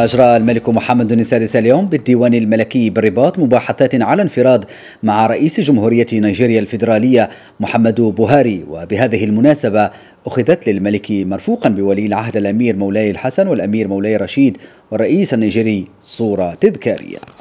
أجرى الملك محمد السادس اليوم بالديوان الملكي بالرباط مباحثات على انفراد مع رئيس جمهورية نيجيريا الفيدرالية محمد بوهاري وبهذه المناسبة أخذت للملك مرفوقا بولي العهد الأمير مولاي الحسن والأمير مولاي رشيد والرئيس النيجيري صورة تذكارية